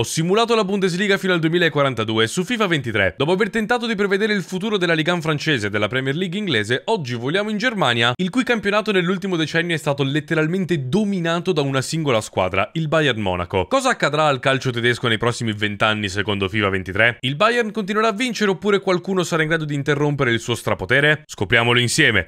Ho simulato la Bundesliga fino al 2042 su FIFA 23. Dopo aver tentato di prevedere il futuro della Ligue 1 francese e della Premier League inglese, oggi voliamo in Germania, il cui campionato nell'ultimo decennio è stato letteralmente dominato da una singola squadra, il Bayern Monaco. Cosa accadrà al calcio tedesco nei prossimi vent'anni secondo FIFA 23? Il Bayern continuerà a vincere oppure qualcuno sarà in grado di interrompere il suo strapotere? Scopriamolo insieme!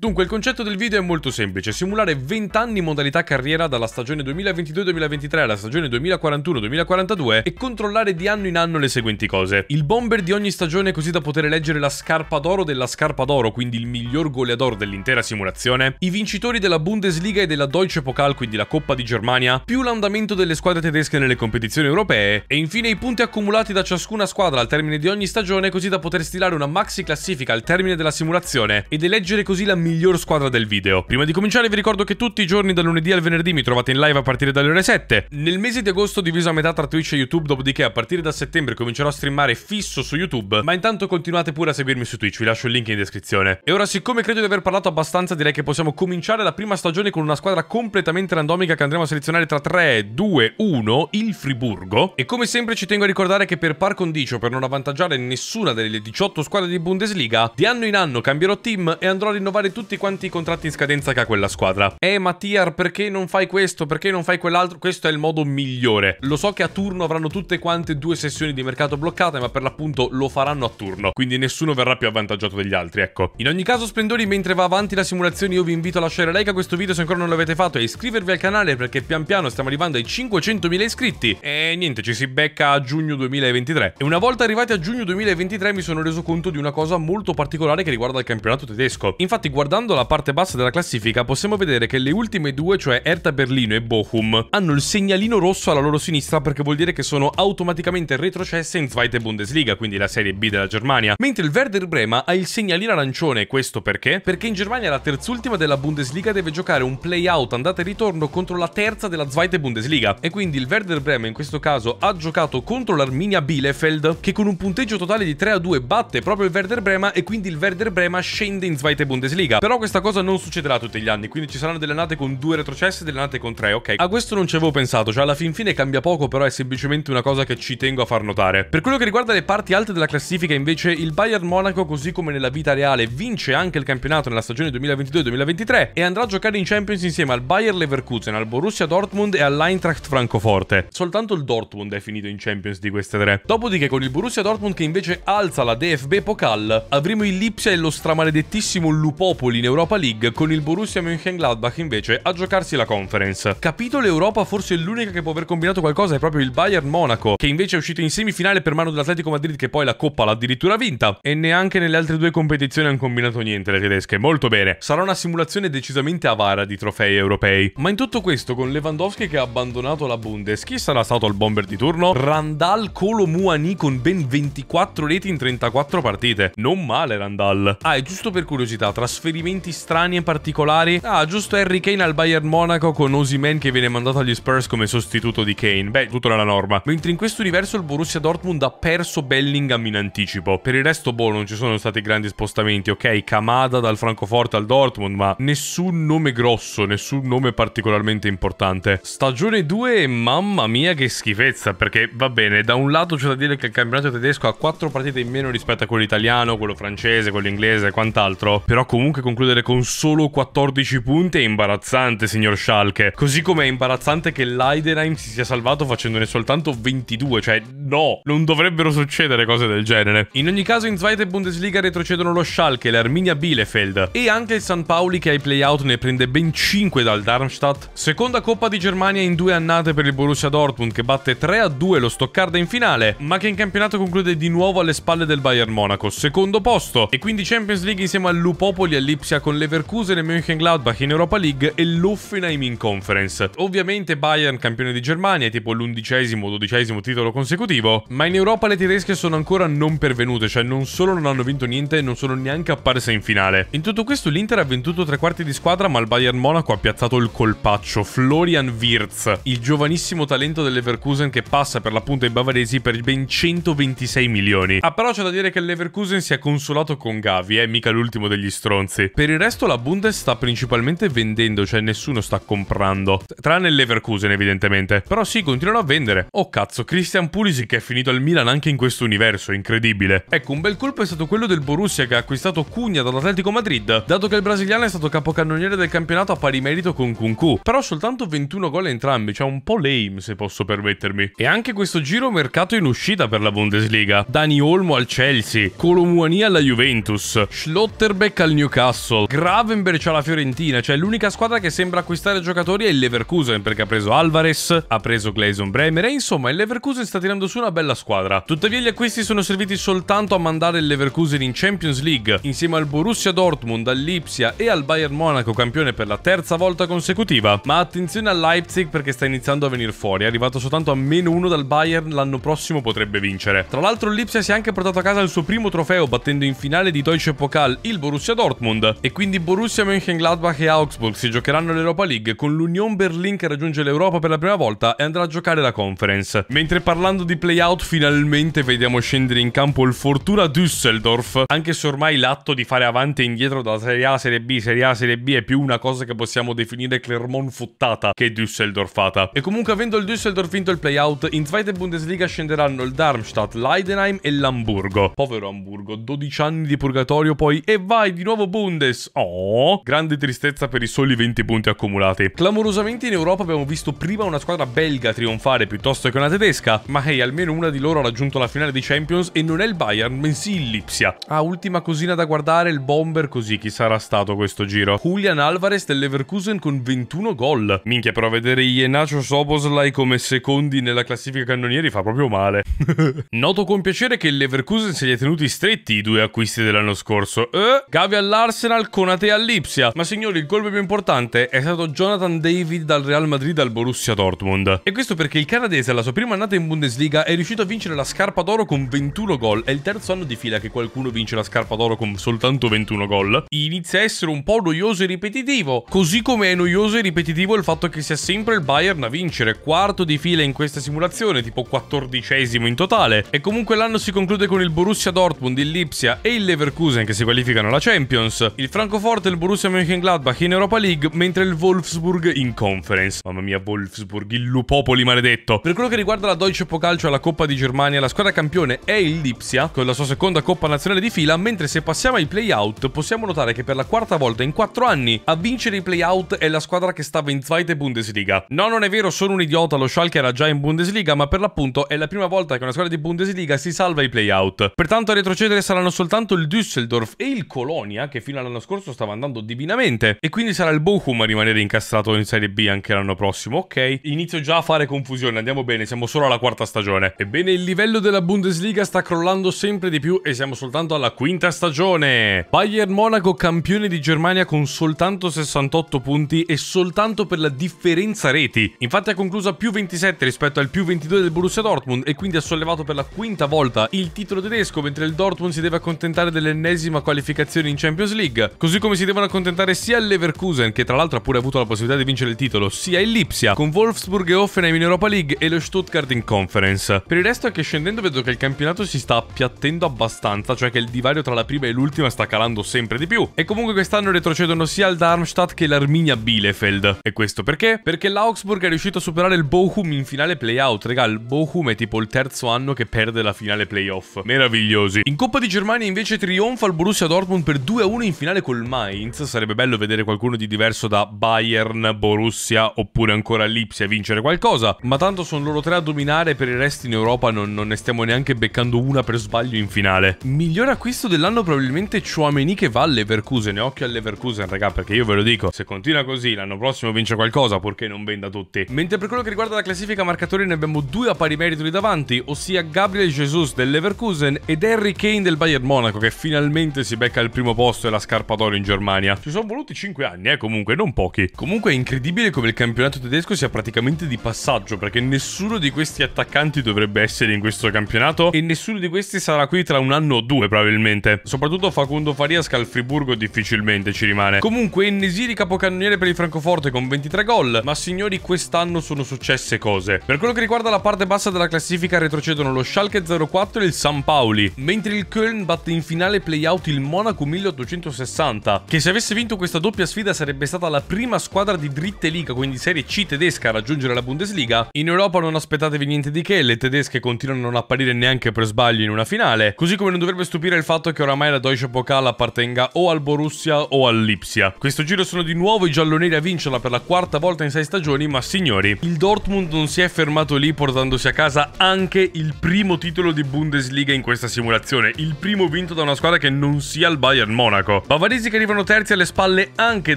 Dunque, il concetto del video è molto semplice, simulare 20 anni in modalità carriera dalla stagione 2022-2023 alla stagione 2041-2042 e controllare di anno in anno le seguenti cose. Il bomber di ogni stagione così da poter eleggere la scarpa d'oro della scarpa d'oro, quindi il miglior goleador dell'intera simulazione, i vincitori della Bundesliga e della Deutsche Pokal, quindi la Coppa di Germania, più l'andamento delle squadre tedesche nelle competizioni europee e infine i punti accumulati da ciascuna squadra al termine di ogni stagione così da poter stilare una maxi classifica al termine della simulazione ed eleggere così la migliore miglior squadra del video. Prima di cominciare vi ricordo che tutti i giorni dal lunedì al venerdì mi trovate in live a partire dalle ore 7. Nel mese di agosto diviso a metà tra Twitch e YouTube, dopodiché a partire da settembre comincerò a streamare fisso su YouTube, ma intanto continuate pure a seguirmi su Twitch, vi lascio il link in descrizione. E ora siccome credo di aver parlato abbastanza direi che possiamo cominciare la prima stagione con una squadra completamente randomica che andremo a selezionare tra 3, 2, 1, il Friburgo. E come sempre ci tengo a ricordare che per par condicio, per non avvantaggiare nessuna delle 18 squadre di Bundesliga, di anno in anno cambierò team e andrò a rinnovare tutti tutti quanti i contratti in scadenza che ha quella squadra. Eh, Mattiar, perché non fai questo? Perché non fai quell'altro? Questo è il modo migliore. Lo so che a turno avranno tutte quante due sessioni di mercato bloccate, ma per l'appunto lo faranno a turno. Quindi nessuno verrà più avvantaggiato degli altri, ecco. In ogni caso, splendori, mentre va avanti la simulazione, io vi invito a lasciare like a questo video se ancora non l'avete fatto e iscrivervi al canale perché pian piano stiamo arrivando ai 500.000 iscritti. E niente, ci si becca a giugno 2023. E una volta arrivati a giugno 2023 mi sono reso conto di una cosa molto particolare che riguarda il campionato tedesco. Infatti, guardate Guardando la parte bassa della classifica possiamo vedere che le ultime due, cioè Erta Berlino e Bochum, hanno il segnalino rosso alla loro sinistra perché vuol dire che sono automaticamente retrocesse in Zweite Bundesliga, quindi la Serie B della Germania, mentre il Werder Brema ha il segnalino arancione, questo perché? Perché in Germania la terzultima della Bundesliga deve giocare un play-out andata e ritorno contro la terza della Zweite Bundesliga e quindi il Werder Brema in questo caso ha giocato contro l'Arminia Bielefeld che con un punteggio totale di 3-2 a batte proprio il Werder Brema e quindi il Werder Brema scende in Zweite Bundesliga. Però questa cosa non succederà tutti gli anni, quindi ci saranno delle annate con due retrocesse e delle annate con tre, ok? A questo non ci avevo pensato, cioè alla fin fine cambia poco, però è semplicemente una cosa che ci tengo a far notare. Per quello che riguarda le parti alte della classifica, invece, il Bayern Monaco, così come nella vita reale, vince anche il campionato nella stagione 2022-2023 e andrà a giocare in Champions insieme al Bayern Leverkusen, al Borussia Dortmund e all'Eintracht Francoforte. Soltanto il Dortmund è finito in Champions di queste tre. Dopodiché con il Borussia Dortmund che invece alza la DFB Pokal, avremo il Lipsia e lo stramaledettissimo Lupopoli Liverpool in Europa League con il Borussia Mönchengladbach invece a giocarsi la conference. Capito l'Europa forse l'unica che può aver combinato qualcosa è proprio il Bayern Monaco che invece è uscito in semifinale per mano dell'Atletico Madrid che poi la Coppa l'ha addirittura vinta e neanche nelle altre due competizioni hanno combinato niente le tedesche, molto bene. Sarà una simulazione decisamente avara di trofei europei. Ma in tutto questo con Lewandowski che ha abbandonato la Bundes, chi sarà stato al bomber di turno? Randall Colomuani con ben 24 reti in 34 partite. Non male Randall. Ah e giusto per curiosità, trasferire trasferimenti strani e particolari. Ah, giusto Harry Kane al Bayern Monaco con Osimen che viene mandato agli Spurs come sostituto di Kane. Beh, tutto nella norma. Mentre in questo universo il Borussia Dortmund ha perso Bellingham in anticipo. Per il resto, boh, non ci sono stati grandi spostamenti. Ok, Kamada dal Francoforte al Dortmund, ma nessun nome grosso, nessun nome particolarmente importante. Stagione 2, mamma mia che schifezza, perché va bene, da un lato c'è da dire che il campionato tedesco ha 4 partite in meno rispetto a quello italiano, quello francese, quello inglese e quant'altro, però comunque concludere con solo 14 punti è imbarazzante, signor Schalke. Così come è imbarazzante che l'Aidenheim si sia salvato facendone soltanto 22, cioè no, non dovrebbero succedere cose del genere. In ogni caso in Zweite Bundesliga retrocedono lo Schalke, l'Arminia Bielefeld e anche il San Paoli che ai playout ne prende ben 5 dal Darmstadt. Seconda Coppa di Germania in due annate per il Borussia Dortmund che batte 3-2 lo Stoccarda in finale, ma che in campionato conclude di nuovo alle spalle del Bayern Monaco, secondo posto, e quindi Champions League insieme al Lupopoli e all'Ipsia Lipsia con Leverkusen e Mönchengladbach in Europa League e l'Offenheim in Conference. Ovviamente Bayern campione di Germania, tipo l'undicesimo o dodicesimo titolo consecutivo, ma in Europa le tedesche sono ancora non pervenute, cioè non solo non hanno vinto niente, e non sono neanche apparse in finale. In tutto questo l'Inter ha venduto tre quarti di squadra, ma il Bayern Monaco ha piazzato il colpaccio, Florian Wirz, il giovanissimo talento dell'Everkusen che passa per la punta ai bavaresi per ben 126 milioni. Ah però c'è da dire che l'Everkusen si è consolato con Gavi, eh, mica l'ultimo degli stronzi prezzi. Per il resto la Bundes sta principalmente vendendo, cioè nessuno sta comprando. Tranne il Leverkusen evidentemente. Però sì, continuano a vendere. Oh cazzo, Christian Pulisic è finito al Milan anche in questo universo, incredibile. Ecco, un bel colpo è stato quello del Borussia che ha acquistato Cugna dall'Atletico Madrid, dato che il brasiliano è stato capocannoniere del campionato a pari merito con Kunku. Però soltanto 21 gol entrambi, cioè un po' lame se posso permettermi. E anche questo giro mercato in uscita per la Bundesliga. Dani Olmo al Chelsea, Colomuani alla Juventus, Schlotterbeck al Newcastle, Newcastle. Gravenberg c'ha la Fiorentina, cioè l'unica squadra che sembra acquistare giocatori è il Leverkusen perché ha preso Alvarez, ha preso Gleison Bremer e insomma il Leverkusen sta tirando su una bella squadra. Tuttavia gli acquisti sono serviti soltanto a mandare il Leverkusen in Champions League insieme al Borussia Dortmund, all'Ipsia e al Bayern Monaco campione per la terza volta consecutiva. Ma attenzione a Leipzig perché sta iniziando a venire fuori, è arrivato soltanto a meno uno dal Bayern, l'anno prossimo potrebbe vincere. Tra l'altro l'Ipsia si è anche portato a casa il suo primo trofeo battendo in finale di Deutsche Pokal il Borussia Dortmund round. E quindi Borussia Mönchengladbach e Augsburg si giocheranno l'Europa League con l'Union Berlin che raggiunge l'Europa per la prima volta e andrà a giocare la conference. Mentre parlando di playout finalmente vediamo scendere in campo il Fortuna Düsseldorf, anche se ormai l'atto di fare avanti e indietro dalla Serie A, Serie B, Serie A, Serie B è più una cosa che possiamo definire Clermont futtata che Düsseldorfata. E comunque avendo il Düsseldorf vinto il playout, in Zweite Bundesliga scenderanno il Darmstadt, l'Eidenheim e l'Hamburgo. Povero Hamburgo, 12 anni di purgatorio poi e vai di nuovo Bundesliga Bundes. Oh, grande tristezza per i soli 20 punti accumulati. Clamorosamente in Europa abbiamo visto prima una squadra belga trionfare piuttosto che una tedesca, ma hey, almeno una di loro ha raggiunto la finale di Champions e non è il Bayern, bensì il Lipsia. Ah, ultima cosina da guardare, il bomber così chi sarà stato questo giro. Julian Alvarez del Leverkusen con 21 gol. Minchia, però vedere Ienacio Soboslai come secondi nella classifica cannonieri fa proprio male. Noto con piacere che il Leverkusen li è tenuti stretti i due acquisti dell'anno scorso. Eh, Gavi all'Ars dall'Arsenal, Conate all'Ipsia. Ma signori, il gol più importante è stato Jonathan David dal Real Madrid al Borussia Dortmund. E questo perché il canadese alla sua prima annata in Bundesliga è riuscito a vincere la scarpa d'oro con 21 gol. È il terzo anno di fila che qualcuno vince la scarpa d'oro con soltanto 21 gol. Inizia a essere un po' noioso e ripetitivo. Così come è noioso e ripetitivo il fatto che sia sempre il Bayern a vincere. Quarto di fila in questa simulazione, tipo quattordicesimo in totale. E comunque l'anno si conclude con il Borussia Dortmund, il Lipsia e il Leverkusen che si qualificano alla Champions. Il Francoforte e il Borussia Mönchengladbach in Europa League, mentre il Wolfsburg in Conference. Mamma mia, Wolfsburg, il lupopoli maledetto. Per quello che riguarda la Deutsche Pokalcio e la Coppa di Germania, la squadra campione è il Lipsia, con la sua seconda Coppa Nazionale di fila, mentre se passiamo ai play-out possiamo notare che per la quarta volta in quattro anni a vincere i play-out è la squadra che stava in Zweite Bundesliga. No, non è vero, sono un idiota, lo Schalke era già in Bundesliga, ma per l'appunto è la prima volta che una squadra di Bundesliga si salva i play-out. Pertanto a retrocedere saranno soltanto il Düsseldorf e il Colonia, che fino fino all'anno scorso stava andando divinamente e quindi sarà il Bochum a rimanere incastrato in Serie B anche l'anno prossimo, ok? Inizio già a fare confusione, andiamo bene, siamo solo alla quarta stagione. Ebbene, il livello della Bundesliga sta crollando sempre di più e siamo soltanto alla quinta stagione. Bayern Monaco campione di Germania con soltanto 68 punti e soltanto per la differenza reti. Infatti ha concluso a più 27 rispetto al più 22 del Borussia Dortmund e quindi ha sollevato per la quinta volta il titolo tedesco mentre il Dortmund si deve accontentare dell'ennesima qualificazione in Champions League League, così come si devono accontentare sia il Leverkusen, che tra l'altro ha pure avuto la possibilità di vincere il titolo, sia il Lipsia, con Wolfsburg e Offenheim in Europa League e lo Stuttgart in Conference. Per il resto è che scendendo vedo che il campionato si sta appiattendo abbastanza, cioè che il divario tra la prima e l'ultima sta calando sempre di più. E comunque quest'anno retrocedono sia il Darmstadt che l'Arminia Bielefeld. E questo perché? Perché l'Augsburg è riuscito a superare il Bochum in finale playout. Regà, il Bochum è tipo il terzo anno che perde la finale playoff. Meravigliosi. In Coppa di Germania invece trionfa il Borussia Dortmund per 2-1 in finale col Mainz, sarebbe bello vedere qualcuno di diverso da Bayern, Borussia oppure ancora Lipsia vincere qualcosa, ma tanto sono loro tre a dominare per il resto in Europa non, non ne stiamo neanche beccando una per sbaglio in finale. Miglior acquisto dell'anno probabilmente Chouameni che va all'Everkusen, occhio all'Everkusen raga perché io ve lo dico, se continua così l'anno prossimo vince qualcosa purché non venda tutti. Mentre per quello che riguarda la classifica marcatori ne abbiamo due a pari merito lì davanti, ossia Gabriel Jesus dell'Everkusen ed Harry Kane del Bayern Monaco che finalmente si becca il primo posto e la della scarpa d'oro in Germania. Ci sono voluti 5 anni, eh, comunque, non pochi. Comunque è incredibile come il campionato tedesco sia praticamente di passaggio, perché nessuno di questi attaccanti dovrebbe essere in questo campionato e nessuno di questi sarà qui tra un anno o due, probabilmente. Soprattutto Facundo Farias che al Friburgo difficilmente ci rimane. Comunque, Ennesiri capocannoniere per il Francoforte con 23 gol, ma signori, quest'anno sono successe cose. Per quello che riguarda la parte bassa della classifica retrocedono lo Schalke 04 e il San Paoli, mentre il Köln batte in finale playout il Monaco 1800 1960, che se avesse vinto questa doppia sfida sarebbe stata la prima squadra di dritte liga, quindi Serie C tedesca, a raggiungere la Bundesliga. In Europa non aspettatevi niente di che, le tedesche continuano a non apparire neanche per sbaglio in una finale, così come non dovrebbe stupire il fatto che oramai la Deutsche Pokal appartenga o al Borussia o all'Ipsia. Questo giro sono di nuovo i gialloneri a vincerla per la quarta volta in sei stagioni, ma signori, il Dortmund non si è fermato lì portandosi a casa anche il primo titolo di Bundesliga in questa simulazione, il primo vinto da una squadra che non sia il Bayern Monaco. Bavaresi che arrivano terzi alle spalle anche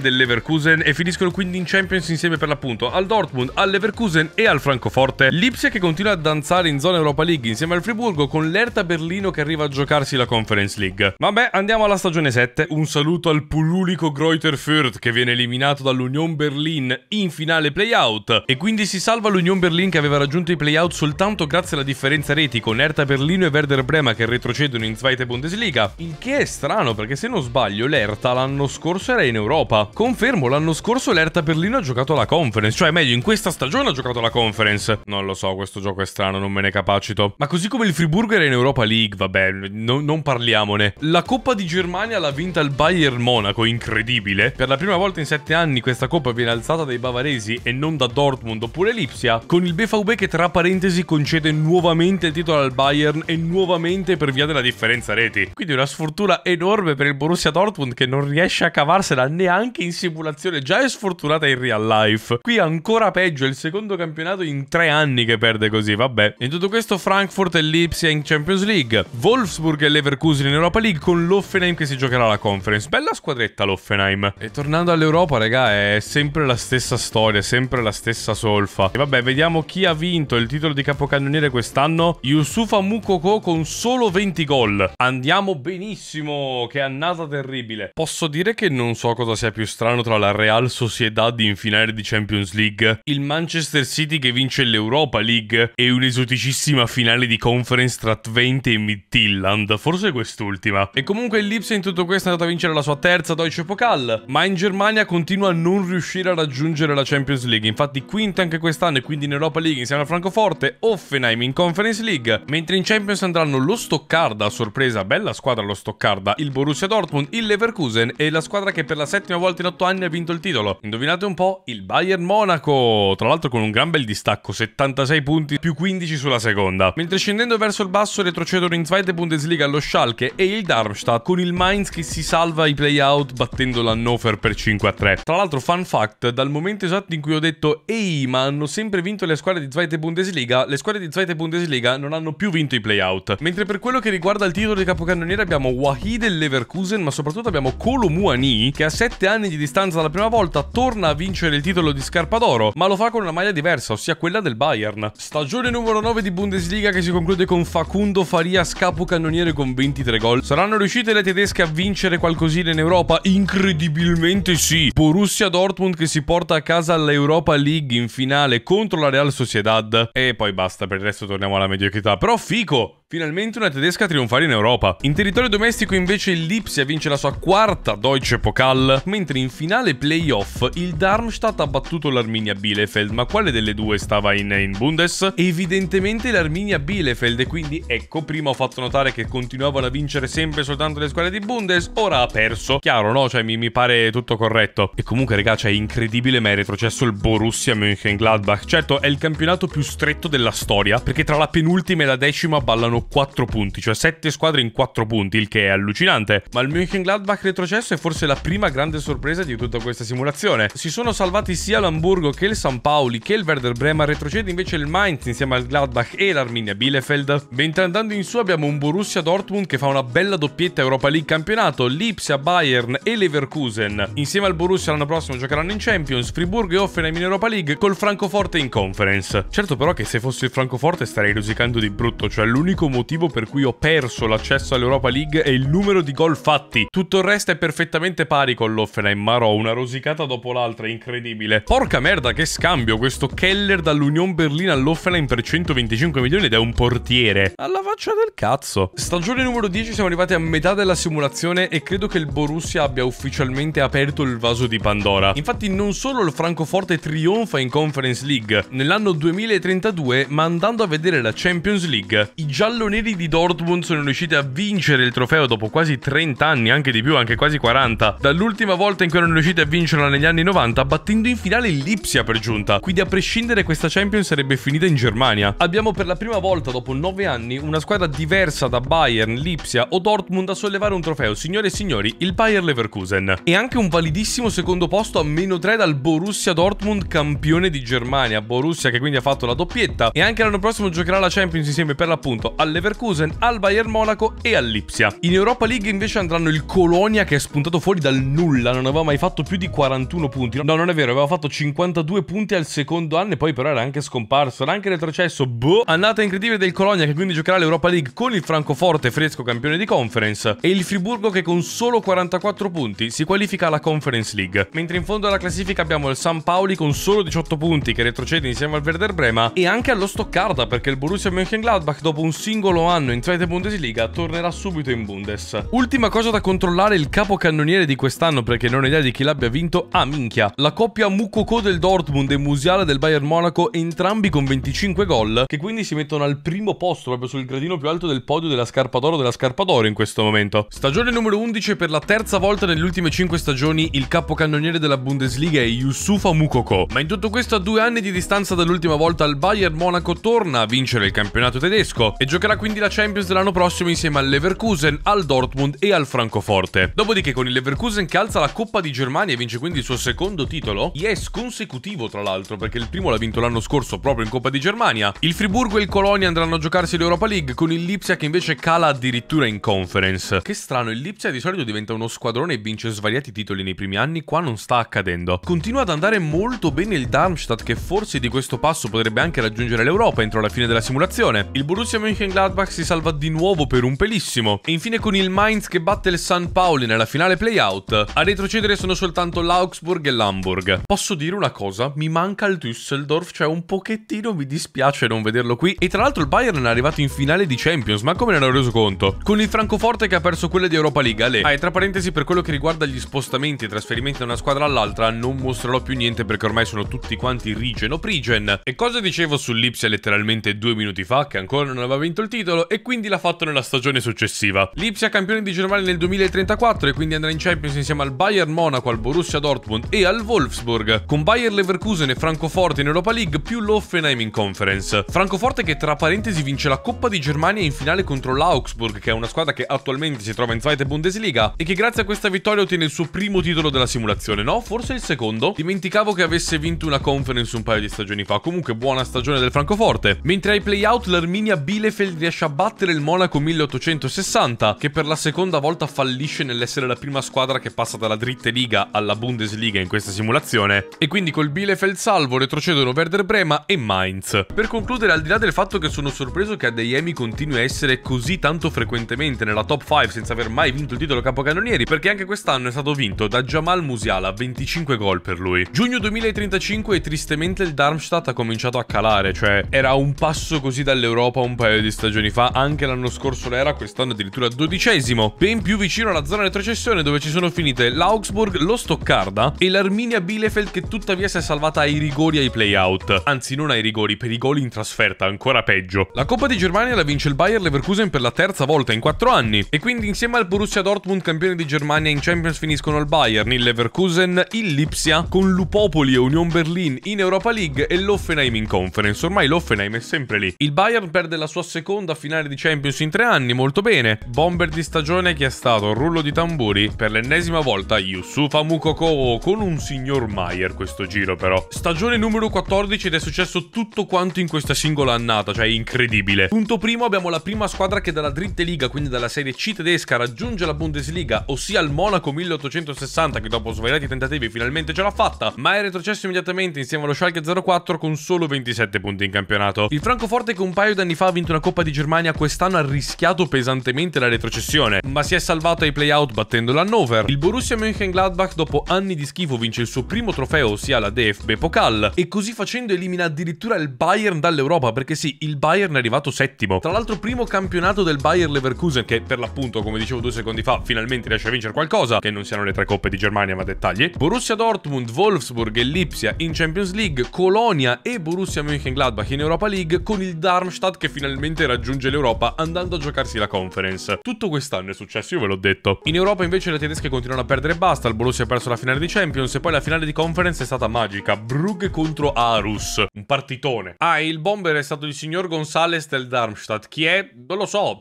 del Leverkusen e finiscono quindi in Champions insieme per l'appunto al Dortmund, al Leverkusen e al Francoforte. L'Ipsia che continua a danzare in zona Europa League insieme al Friburgo con l'Erta Berlino che arriva a giocarsi la Conference League. Vabbè, andiamo alla stagione 7. Un saluto al pululico Greuther Fürth che viene eliminato dall'Union Berlin in finale playout e quindi si salva l'Union Berlin che aveva raggiunto i playout soltanto grazie alla differenza reti con Erta Berlino e Werder Brema che retrocedono in Zweite Bundesliga, il che è strano perché se non sbaglio sbaglio l'Erta l'anno scorso era in Europa. Confermo, l'anno scorso l'Erta Berlino ha giocato la conference, cioè meglio, in questa stagione ha giocato la conference. Non lo so, questo gioco è strano, non me ne capacito. Ma così come il Friburgo era in Europa League, vabbè, no, non parliamone. La Coppa di Germania l'ha vinta il Bayern Monaco, incredibile. Per la prima volta in sette anni questa Coppa viene alzata dai bavaresi e non da Dortmund oppure Lipsia, con il BVB che tra parentesi concede nuovamente il titolo al Bayern e nuovamente per via della differenza reti. Quindi una sfortuna enorme per il Borussia Dortmund Dortmund che non riesce a cavarsela neanche in simulazione, già è sfortunata in real life. Qui ancora peggio, è il secondo campionato in tre anni che perde così, vabbè. In tutto questo Frankfurt e Lipsia in Champions League, Wolfsburg e Leverkusen in Europa League con l'Offenheim che si giocherà la conference. Bella squadretta l'Offenheim. E tornando all'Europa, raga, è sempre la stessa storia, sempre la stessa solfa. E vabbè, vediamo chi ha vinto il titolo di capocannoniere quest'anno. Yusufa Mukoko con solo 20 gol. Andiamo benissimo, che annata terribile terribile. Posso dire che non so cosa sia più strano tra la Real Sociedad in finale di Champions League, il Manchester City che vince l'Europa League e un'esoticissima finale di conference tra Twente e Midtilland, forse quest'ultima. E comunque il Lips in tutto questo è andata a vincere la sua terza Deutsche Pokal, ma in Germania continua a non riuscire a raggiungere la Champions League, infatti quinta anche quest'anno e quindi in Europa League insieme a Francoforte, Offenheim in Conference League, mentre in Champions andranno lo Stoccarda, sorpresa, bella squadra lo Stoccarda, il Borussia Dortmund, il il Leverkusen e la squadra che per la settima volta in otto anni ha vinto il titolo. Indovinate un po', il Bayern Monaco, tra l'altro con un gran bel distacco, 76 punti più 15 sulla seconda. Mentre scendendo verso il basso retrocedono in Zweite Bundesliga lo Schalke e il Darmstadt con il Mainz che si salva i playout battendo l'Hannover per 5 3. Tra l'altro fun fact, dal momento esatto in cui ho detto ehi ma hanno sempre vinto le squadre di Zweite Bundesliga, le squadre di Zweite Bundesliga non hanno più vinto i playout. Mentre per quello che riguarda il titolo di capocannoniere abbiamo Wahid e Leverkusen ma soprattutto soprattutto abbiamo Kolo Muani che a 7 anni di distanza dalla prima volta torna a vincere il titolo di scarpa d'oro, ma lo fa con una maglia diversa, ossia quella del Bayern. Stagione numero 9 di Bundesliga che si conclude con Facundo Farias capocannoniere con 23 gol. Saranno riuscite le tedesche a vincere qualcosina in Europa? Incredibilmente sì. Borussia Dortmund che si porta a casa all'Europa League in finale contro la Real Sociedad. E poi basta, per il resto torniamo alla mediocrità. Però fico, finalmente una tedesca a trionfare in Europa. In territorio domestico invece il Lipsia vince la la sua quarta Deutsche Pokal, mentre in finale playoff il Darmstadt ha battuto l'Arminia Bielefeld, ma quale delle due stava in, in Bundes? Evidentemente l'Arminia Bielefeld e quindi ecco prima ho fatto notare che continuavano a vincere sempre soltanto le squadre di Bundes, ora ha perso, chiaro no? Cioè mi, mi pare tutto corretto. E comunque ragazzi è incredibile ma è retrocesso il Borussia Mönchengladbach, certo è il campionato più stretto della storia perché tra la penultima e la decima ballano 4 punti, cioè 7 squadre in 4 punti, il che è allucinante, ma il Mönchengladbach Mönchengladbach retrocesso è forse la prima grande sorpresa di tutta questa simulazione. Si sono salvati sia l'Hamburgo che il San Paoli che il Werder Brema, retrocede invece il Mainz insieme al Gladbach e l'Arminia Bielefeld. Mentre andando in su abbiamo un Borussia Dortmund che fa una bella doppietta Europa League campionato, Lipsia, Bayern e Leverkusen. Insieme al Borussia l'anno prossimo giocheranno in Champions, Friburgo e Offenheim in Europa League col Francoforte in Conference. Certo però che se fosse il Francoforte starei rosicando di brutto, cioè l'unico motivo per cui ho perso l'accesso all'Europa League è il numero di gol fatti. Tutto il resto è perfettamente pari con l'Offenheim, ma Ro, una rosicata dopo l'altra, incredibile. Porca merda, che scambio questo Keller dall'Union Berlina all'Offenheim per 125 milioni ed è un portiere. Alla faccia del cazzo. Stagione numero 10 siamo arrivati a metà della simulazione e credo che il Borussia abbia ufficialmente aperto il vaso di Pandora. Infatti non solo il Francoforte trionfa in Conference League nell'anno 2032, ma andando a vedere la Champions League, i gialloneri di Dortmund sono riusciti a vincere il trofeo dopo quasi 30 anni anche anche di più, anche quasi 40, dall'ultima volta in cui erano riusciti a vincerla negli anni 90, battendo in finale Lipsia per giunta. Quindi a prescindere questa Champions sarebbe finita in Germania. Abbiamo per la prima volta dopo 9 anni una squadra diversa da Bayern, Lipsia o Dortmund a sollevare un trofeo. Signore e signori, il Bayern Leverkusen. E anche un validissimo secondo posto a meno 3 dal Borussia Dortmund campione di Germania. Borussia che quindi ha fatto la doppietta e anche l'anno prossimo giocherà la Champions insieme per l'appunto al Leverkusen, al Bayern Monaco e all'Ipsia. In Europa League invece andranno il Colonia che è spuntato fuori dal nulla, non aveva mai fatto più di 41 punti. No, non è vero, aveva fatto 52 punti al secondo anno e poi però era anche scomparso, era anche retrocesso. Boh, annata incredibile del Colonia che quindi giocherà l'Europa League con il Francoforte fresco campione di conference e il Friburgo che con solo 44 punti si qualifica alla Conference League. Mentre in fondo alla classifica abbiamo il San Paoli con solo 18 punti che retrocede insieme al Werder Brema e anche allo Stoccarda perché il Borussia Mönchengladbach dopo un singolo anno in Zweite Bundesliga tornerà subito in Bundes. Ultima cosa da controllare controllare il capocannoniere di quest'anno perché non ho idea di chi l'abbia vinto. Ah, minchia. La coppia Mukoko del Dortmund e Musiala del Bayern Monaco, entrambi con 25 gol, che quindi si mettono al primo posto, proprio sul gradino più alto del podio della scarpa d'oro della scarpa d'oro in questo momento. Stagione numero 11 per la terza volta nelle ultime 5 stagioni il capocannoniere della Bundesliga è Yusufa Mukoko. Ma in tutto questo a due anni di distanza dall'ultima volta il Bayern Monaco torna a vincere il campionato tedesco e giocherà quindi la Champions dell'anno prossimo insieme al Leverkusen, al Dortmund e al Francoforte forte. Dopodiché con il Leverkusen che alza la Coppa di Germania e vince quindi il suo secondo titolo, yes consecutivo tra l'altro perché il primo l'ha vinto l'anno scorso proprio in Coppa di Germania. Il Friburgo e il Colonia andranno a giocarsi l'Europa League con il Lipsia che invece cala addirittura in conference. Che strano, il Lipsia di solito diventa uno squadrone e vince svariati titoli nei primi anni, qua non sta accadendo. Continua ad andare molto bene il Darmstadt che forse di questo passo potrebbe anche raggiungere l'Europa entro la fine della simulazione. Il Borussia Mönchengladbach si salva di nuovo per un pelissimo. E infine con il Mainz che batte il San San Paoli nella finale playout. A retrocedere sono soltanto l'Augsburg e l'Hamburg. Posso dire una cosa? Mi manca il Düsseldorf, cioè un pochettino mi dispiace non vederlo qui. E tra l'altro il Bayern è arrivato in finale di Champions, ma come ne ero reso conto? Con il Francoforte che ha perso quella di Europa League, Ale. Ah, e tra parentesi, per quello che riguarda gli spostamenti e trasferimenti da una squadra all'altra, non mostrerò più niente perché ormai sono tutti quanti Rigen o Prigen. E cosa dicevo sull'Ipsia letteralmente due minuti fa, che ancora non aveva vinto il titolo, e quindi l'ha fatto nella stagione successiva. L'Ipsia campione di Germania nel 2000 il 34 e quindi andrà in Champions insieme al Bayern Monaco, al Borussia Dortmund e al Wolfsburg, con Bayern Leverkusen e Francoforte in Europa League più l'Offenheim in Conference. Francoforte che tra parentesi vince la Coppa di Germania in finale contro l'Augsburg, che è una squadra che attualmente si trova in Zweite Bundesliga e che grazie a questa vittoria ottiene il suo primo titolo della simulazione, no? Forse il secondo? Dimenticavo che avesse vinto una Conference un paio di stagioni fa, comunque buona stagione del Francoforte. Mentre ai playout l'Arminia Bielefeld riesce a battere il Monaco 1860, che per la seconda volta fallisce fallisce nell'essere la prima squadra che passa dalla dritte liga alla Bundesliga in questa simulazione e quindi col Bielefeld salvo retrocedono Werder Brema e Mainz. Per concludere, al di là del fatto che sono sorpreso che Adeyemi continui a essere così tanto frequentemente nella top 5 senza aver mai vinto il titolo capocannonieri perché anche quest'anno è stato vinto da Jamal Musiala, 25 gol per lui. Giugno 2035 e tristemente il Darmstadt ha cominciato a calare, cioè era un passo così dall'Europa un paio di stagioni fa, anche l'anno scorso l'era, quest'anno addirittura dodicesimo, ben più vicino vicino alla zona retrocessione dove ci sono finite l'Augsburg, lo Stoccarda e l'Arminia Bielefeld che tuttavia si è salvata ai rigori ai playout. Anzi, non ai rigori, per i gol in trasferta, ancora peggio. La Coppa di Germania la vince il Bayer Leverkusen per la terza volta in quattro anni e quindi insieme al Borussia Dortmund campione di Germania in Champions finiscono il Bayern, il Leverkusen, il Lipsia con Lupopoli e Union Berlin in Europa League e l'Offenheim in Conference. Ormai l'Offenheim è sempre lì. Il Bayern perde la sua seconda finale di Champions in tre anni, molto bene. Bomber di stagione che è stato un rullo di tamburi per l'ennesima volta Yusufa Mukoko con un signor Mayer questo giro però. Stagione numero 14 ed è successo tutto quanto in questa singola annata, cioè incredibile. Punto primo abbiamo la prima squadra che dalla Dritte Liga, quindi dalla Serie C tedesca, raggiunge la Bundesliga, ossia il Monaco 1860 che dopo svariati tentativi finalmente ce l'ha fatta, ma è retrocesso immediatamente insieme allo Schalke 04 con solo 27 punti in campionato. Il Francoforte che un paio d'anni fa ha vinto una Coppa di Germania quest'anno ha rischiato pesantemente la retrocessione, ma si è salvato porta ai playout battendo l'Hannover. Il Borussia Mönchengladbach dopo anni di schifo vince il suo primo trofeo, ossia la DFB Pokal, e così facendo elimina addirittura il Bayern dall'Europa, perché sì, il Bayern è arrivato settimo. Tra l'altro primo campionato del Bayern Leverkusen, che per l'appunto, come dicevo due secondi fa, finalmente riesce a vincere qualcosa, che non siano le tre coppe di Germania, ma dettagli. Borussia Dortmund, Wolfsburg e Lipsia in Champions League, Colonia e Borussia Mönchengladbach in Europa League, con il Darmstadt che finalmente raggiunge l'Europa andando a giocarsi la conference. Tutto quest'anno è successo, io ve l'ho detto scudetto. In Europa invece le tedesche continuano a perdere basta, il Borussia ha perso la finale di Champions e poi la finale di Conference è stata magica, Brugge contro Arus, un partitone. Ah, e il bomber è stato il signor Gonzales del Darmstadt, chi è? Non lo so.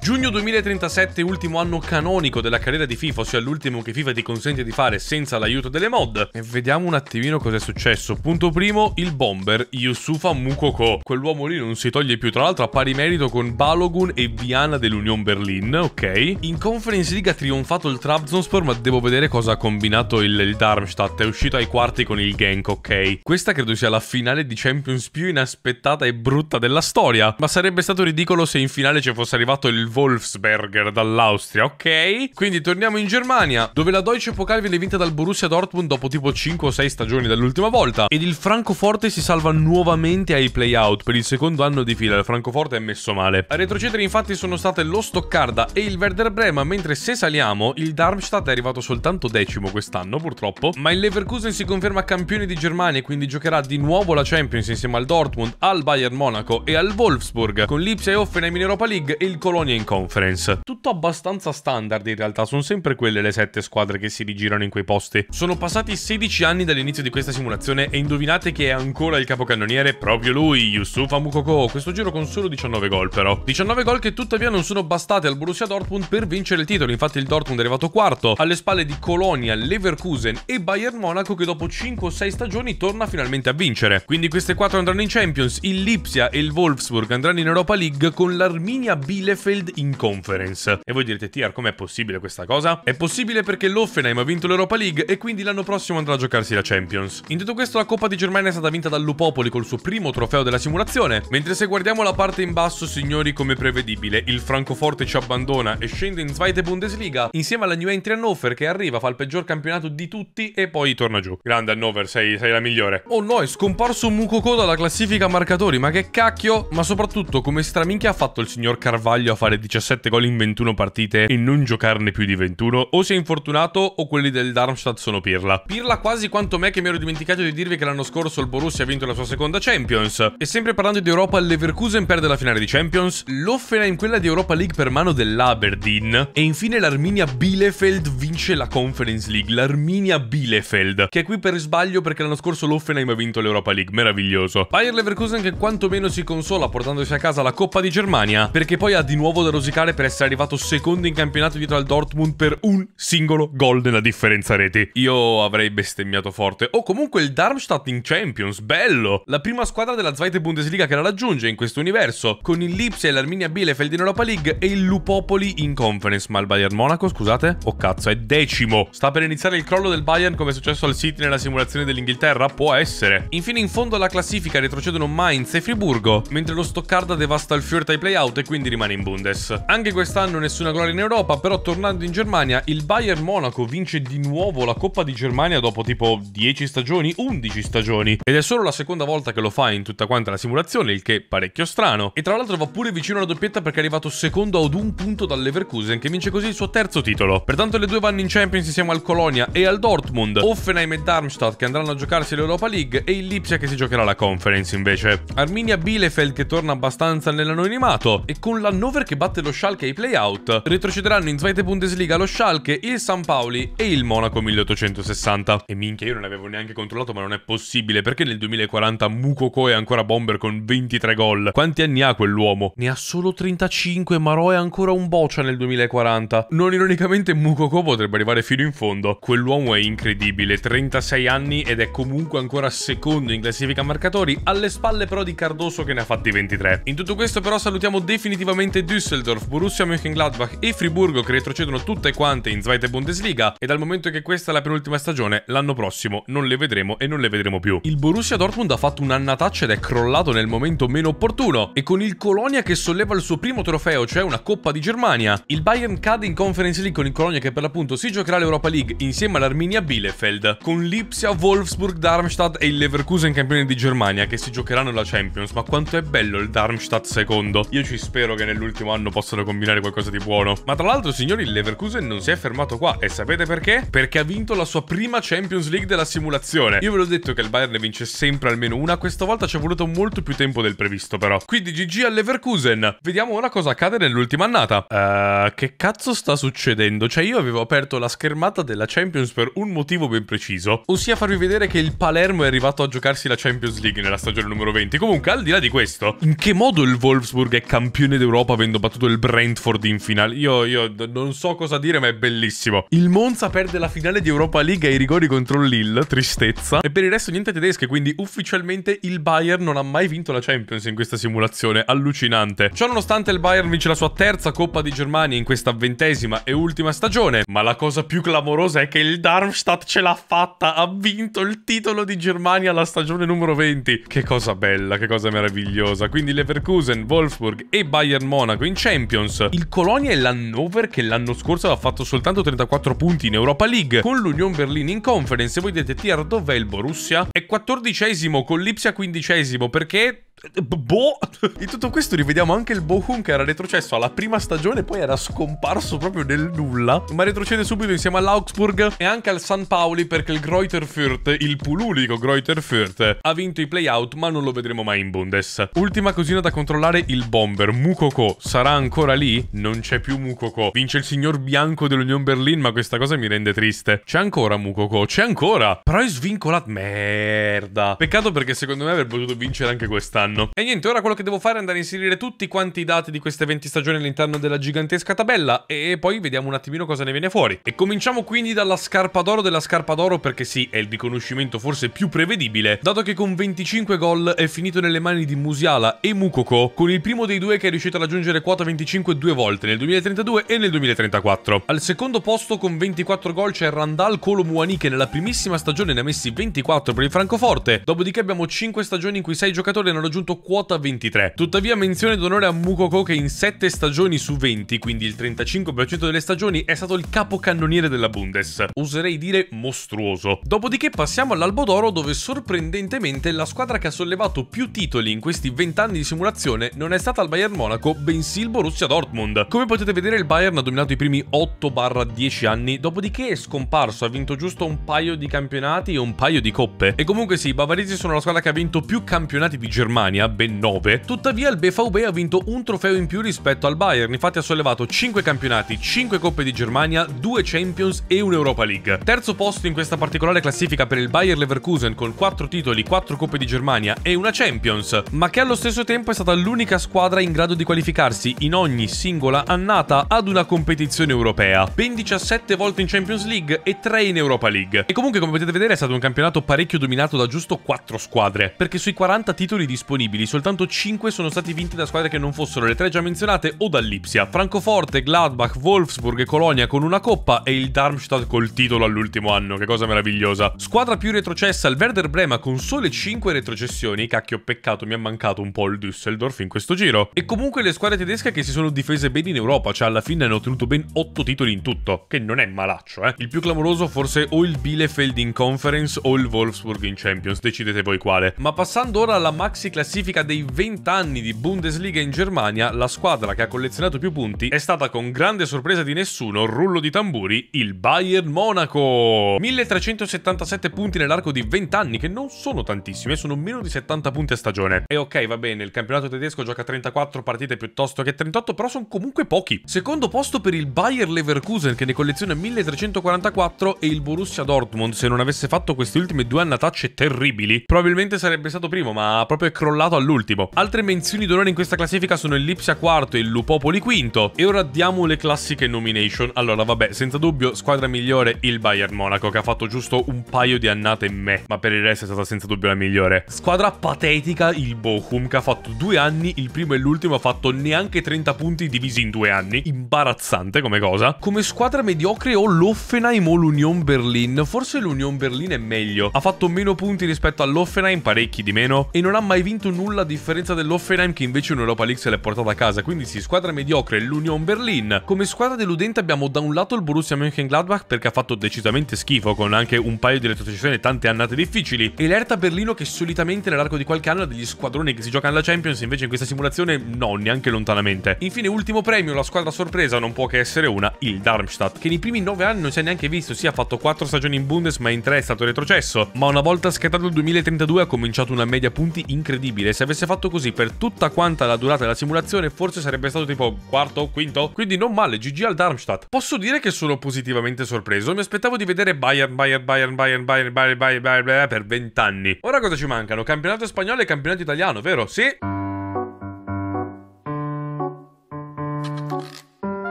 Giugno 2037, ultimo anno canonico della carriera di FIFA, ossia l'ultimo che FIFA ti consente di fare senza l'aiuto delle mod. E vediamo un attimino cosa è successo. Punto primo, il bomber Yusufa Mukoko. Quell'uomo lì non si toglie più, tra l'altro a pari merito con Balogun e Viana dell'Union Berlin, ok? In Conference League ha trionfato il Trabzonspor, ma devo vedere cosa ha combinato il, il Darmstadt. È uscito ai quarti con il Genk, ok? Questa credo sia la finale di Champions più inaspettata e brutta della storia, ma sarebbe stato ridicolo se in finale ci fosse arrivato il Wolfsberger dall'Austria, ok? Quindi torniamo in Germania, dove la Deutsche Pokal viene vinta dal Borussia Dortmund dopo tipo 5 o 6 stagioni dall'ultima volta. Ed il Francoforte si salva nuovamente ai playout per il secondo anno di fila. Il Francoforte è messo male. A retrocedere infatti sono state lo Stoccarda e il Werder Brema, mentre se saliamo il Darmstadt è arrivato soltanto decimo quest'anno purtroppo, ma il Leverkusen si conferma campione di Germania e quindi giocherà di nuovo la Champions insieme al Dortmund, al Bayern Monaco e al Wolfsburg, con l'Ipsia e Hoffenheim in Europa League e il Colonia in in conference. Tutto abbastanza standard in realtà, sono sempre quelle le sette squadre che si rigirano in quei posti. Sono passati 16 anni dall'inizio di questa simulazione e indovinate che è ancora il capocannoniere proprio lui, Yusufa Mukoko, questo giro con solo 19 gol però. 19 gol che tuttavia non sono bastate al Borussia Dortmund per vincere il titolo, infatti il Dortmund è arrivato quarto, alle spalle di Colonia, Leverkusen e Bayern Monaco che dopo 5 o 6 stagioni torna finalmente a vincere. Quindi queste quattro andranno in Champions, il Lipsia e il Wolfsburg andranno in Europa League con l'Arminia Bielefeld in conference. E voi direte, Tiar, com'è possibile questa cosa? È possibile perché l'Offenheim ha vinto l'Europa League e quindi l'anno prossimo andrà a giocarsi la Champions. In tutto questo la Coppa di Germania è stata vinta dal Lupopoli col suo primo trofeo della simulazione, mentre se guardiamo la parte in basso, signori, come prevedibile, il Francoforte ci abbandona e scende in Zweite Bundesliga insieme alla New Entry Hannover che arriva, fa il peggior campionato di tutti e poi torna giù. Grande Hannover, sei, sei la migliore. Oh no, è scomparso Mukoko dalla classifica marcatori, ma che cacchio! Ma soprattutto come straminchia ha fatto il signor Carvaglio a fare fare 17 gol in 21 partite e non giocarne più di 21, o si è infortunato o quelli del Darmstadt sono Pirla. Pirla quasi quanto me che mi ero dimenticato di dirvi che l'anno scorso il Borussia ha vinto la sua seconda Champions. E sempre parlando di Europa, Leverkusen perde la finale di Champions, l'Offenheim quella di Europa League per mano dell'Aberdeen e infine l'Arminia Bielefeld vince la Conference League, l'Arminia Bielefeld, che è qui per sbaglio perché l'anno scorso l'Offenheim ha vinto l'Europa League, meraviglioso. Bayer Leverkusen che quantomeno si consola portandosi a casa la Coppa di Germania perché poi ha di nuovo da da rosicare per essere arrivato secondo in campionato dietro al Dortmund per un singolo gol nella differenza reti. Io avrei bestemmiato forte. O oh, comunque il Darmstadt in Champions, bello! La prima squadra della Zweite Bundesliga che la raggiunge in questo universo, con il Lipsia e l'Arminia Bielefeld in Europa League e il Lupopoli in Conference. Ma il Bayern Monaco, scusate? Oh cazzo, è decimo! Sta per iniziare il crollo del Bayern come è successo al City nella simulazione dell'Inghilterra? Può essere. Infine in fondo alla classifica retrocedono Mainz e Friburgo, mentre lo Stoccarda devasta il Fürth ai playout e quindi rimane in Bundesliga. Mendes. Anche quest'anno nessuna gloria in Europa, però tornando in Germania, il Bayern Monaco vince di nuovo la Coppa di Germania dopo tipo 10 stagioni, 11 stagioni, ed è solo la seconda volta che lo fa in tutta quanta la simulazione, il che è parecchio strano. E tra l'altro va pure vicino alla doppietta perché è arrivato secondo ad un punto dall'Everkusen, che vince così il suo terzo titolo. Pertanto le due vanno in Champions insieme al Colonia e al Dortmund, Offenheim e Darmstadt che andranno a giocarsi l'Europa League e il Lipsia che si giocherà la Conference invece. Arminia Bielefeld che torna abbastanza nell'anonimato e con l'Hannover che batte lo Schalke ai playout, retrocederanno in Zweite Bundesliga lo Schalke, il San Paoli e il Monaco 1860. E minchia, io non avevo neanche controllato, ma non è possibile, perché nel 2040 Mukoko è ancora bomber con 23 gol? Quanti anni ha quell'uomo? Ne ha solo 35, Marò è ancora un boccia nel 2040. Non ironicamente Mukoko potrebbe arrivare fino in fondo. Quell'uomo è incredibile, 36 anni ed è comunque ancora secondo in classifica marcatori, alle spalle però di Cardoso che ne ha fatti 23. In tutto questo però salutiamo definitivamente Deuce Düsseldorf, Borussia Mönchengladbach e Friburgo che retrocedono tutte quante in Zweite Bundesliga e dal momento che questa è la penultima stagione, l'anno prossimo non le vedremo e non le vedremo più. Il Borussia Dortmund ha fatto un'annataccia ed è crollato nel momento meno opportuno e con il Colonia che solleva il suo primo trofeo, cioè una Coppa di Germania. Il Bayern cade in Conference League con il Colonia che per l'appunto si giocherà l'Europa League insieme all'Arminia Bielefeld, con Lipsia, Wolfsburg, Darmstadt e il Leverkusen campione di Germania che si giocheranno la Champions, ma quanto è bello il Darmstadt secondo. Io ci spero che nell'ultimo anno anno possono combinare qualcosa di buono. Ma tra l'altro, signori, il Leverkusen non si è fermato qua. E sapete perché? Perché ha vinto la sua prima Champions League della simulazione. Io ve l'ho detto che il Bayern ne vince sempre almeno una. Questa volta ci è voluto molto più tempo del previsto, però. Quindi GG al Leverkusen. Vediamo ora cosa accade nell'ultima annata. Uh, che cazzo sta succedendo? Cioè, io avevo aperto la schermata della Champions per un motivo ben preciso. Ossia farvi vedere che il Palermo è arrivato a giocarsi la Champions League nella stagione numero 20. Comunque, al di là di questo, in che modo il Wolfsburg è campione d'Europa avendo battuto battuto il Brentford in finale. Io, io non so cosa dire, ma è bellissimo. Il Monza perde la finale di Europa League ai rigori contro l'Ill. tristezza. E per il resto niente tedesche, quindi ufficialmente il Bayern non ha mai vinto la Champions in questa simulazione. Allucinante. Ciò nonostante il Bayern vince la sua terza Coppa di Germania in questa ventesima e ultima stagione. Ma la cosa più clamorosa è che il Darmstadt ce l'ha fatta. Ha vinto il titolo di Germania la stagione numero 20. Che cosa bella, che cosa meravigliosa. Quindi Leverkusen, Wolfsburg e Bayern Monaco in Champions. Il Colonia è l'Hannover che l'anno scorso aveva fatto soltanto 34 punti in Europa League, con l'Union Berlin in Conference. E voi dite, Tier dov'è il Borussia? È 14 esimo con l'Ipsia 15 esimo perché Boh! In tutto questo rivediamo anche il Bohun che era retrocesso alla prima stagione, poi era scomparso proprio nel nulla, ma retrocede subito insieme all'Augsburg e anche al San Paoli perché il Greuther Fürth, il pululico Greuther Fürth, ha vinto i playout ma non lo vedremo mai in Bundes. Ultima cosina da controllare, il bomber Mukoko sarà ancora lì? Non c'è più Mukoko. Vince il signor bianco dell'Union Berlin, ma questa cosa mi rende triste. C'è ancora Mukoko, c'è ancora! Però è svincolato, merda. Peccato perché secondo me avrebbe potuto vincere anche quest'anno anno. E niente, ora quello che devo fare è andare a inserire tutti quanti i dati di queste 20 stagioni all'interno della gigantesca tabella e poi vediamo un attimino cosa ne viene fuori. E cominciamo quindi dalla scarpa d'oro della scarpa d'oro perché sì, è il riconoscimento forse più prevedibile, dato che con 25 gol è finito nelle mani di Musiala e Mukoko, con il primo dei due che è riuscito a raggiungere quota 25 due volte, nel 2032 e nel 2034. Al secondo posto con 24 gol c'è Randall Colomuani che nella primissima stagione ne ha messi 24 per il Francoforte, dopodiché abbiamo 5 stagioni in cui 6 giocatori hanno raggiunto raggiunto quota 23. Tuttavia menzione d'onore a Mukoko che in 7 stagioni su 20, quindi il 35% delle stagioni, è stato il capocannoniere della Bundes. Oserei dire mostruoso. Dopodiché passiamo all'Albo d'Oro dove sorprendentemente la squadra che ha sollevato più titoli in questi 20 anni di simulazione non è stata il Bayern Monaco, bensì il Borussia Dortmund. Come potete vedere il Bayern ha dominato i primi 8-10 anni, dopodiché è scomparso, ha vinto giusto un paio di campionati e un paio di coppe. E comunque sì, i bavaresi sono la squadra che ha vinto più campionati di Germania Germania, ben 9. Tuttavia il BVB ha vinto un trofeo in più rispetto al Bayern, infatti ha sollevato 5 campionati, 5 Coppe di Germania, 2 Champions e un'Europa League. Terzo posto in questa particolare classifica per il Bayern Leverkusen con 4 titoli, 4 Coppe di Germania e una Champions, ma che allo stesso tempo è stata l'unica squadra in grado di qualificarsi in ogni singola annata ad una competizione europea, ben 17 volte in Champions League e 3 in Europa League. E comunque come potete vedere è stato un campionato parecchio dominato da giusto 4 squadre, perché sui 40 titoli disponibili disponibili, soltanto 5 sono stati vinti da squadre che non fossero le tre già menzionate o dall'Ipsia. Francoforte, Gladbach, Wolfsburg e Colonia con una coppa e il Darmstadt col titolo all'ultimo anno, che cosa meravigliosa. Squadra più retrocessa, il Werder Brema con sole 5 retrocessioni, cacchio peccato mi ha mancato un po' il Düsseldorf in questo giro. E comunque le squadre tedesche che si sono difese bene in Europa, cioè alla fine hanno ottenuto ben 8 titoli in tutto, che non è malaccio, eh. Il più clamoroso forse o il Bielefeld in Conference o il Wolfsburg in Champions, decidete voi quale. Ma passando ora alla maxi classifica dei 20 anni di Bundesliga in Germania, la squadra che ha collezionato più punti è stata con grande sorpresa di nessuno, rullo di tamburi, il Bayern Monaco. 1377 punti nell'arco di 20 anni, che non sono tantissime, eh, sono meno di 70 punti a stagione. E ok, va bene, il campionato tedesco gioca 34 partite piuttosto che 38, però sono comunque pochi. Secondo posto per il Bayern Leverkusen che ne colleziona 1344 e il Borussia Dortmund, se non avesse fatto queste ultime due annatacce terribili, probabilmente sarebbe stato primo, ma proprio è crollato crollato all'ultimo. Altre menzioni d'onore in questa classifica sono il Lipsia quarto e il Lupopoli quinto. E ora diamo le classiche nomination. Allora, vabbè, senza dubbio, squadra migliore il Bayern Monaco, che ha fatto giusto un paio di annate in me, ma per il resto è stata senza dubbio la migliore. Squadra patetica il Bochum, che ha fatto due anni, il primo e l'ultimo ha fatto neanche 30 punti divisi in due anni. Imbarazzante come cosa. Come squadra mediocre ho l'Offenheim o l'Union Berlin. Forse l'Union Berlin è meglio. Ha fatto meno punti rispetto all'Offenheim, parecchi di meno, e non ha mai vinto sento nulla a differenza dell'Offenheim che invece in Europa League se l'è portata a casa, quindi sì, squadra mediocre, l'Union Berlin. Come squadra deludente abbiamo da un lato il Borussia Mönchengladbach perché ha fatto decisamente schifo con anche un paio di retrocessioni e tante annate difficili, e l'Erta Berlino che solitamente nell'arco di qualche anno ha degli squadroni che si giocano alla Champions, invece in questa simulazione no, neanche lontanamente. Infine, ultimo premio, la squadra sorpresa non può che essere una, il Darmstadt, che nei primi 9 anni non si è neanche visto, sì ha fatto 4 stagioni in Bundes ma in 3 è stato retrocesso, ma una volta scattato il 2032 ha cominciato una media punti incredibile incredibile. Se avesse fatto così per tutta quanta la durata della simulazione, forse sarebbe stato tipo quarto o quinto. Quindi non male, GG al Darmstadt. Posso dire che sono positivamente sorpreso. Mi aspettavo di vedere Bayern, Bayern, Bayern, Bayern, Bayern, Bayern, Bayern, Bayern, Bayern per vent'anni. Ora cosa ci mancano? Campionato spagnolo e campionato italiano, vero? Sì.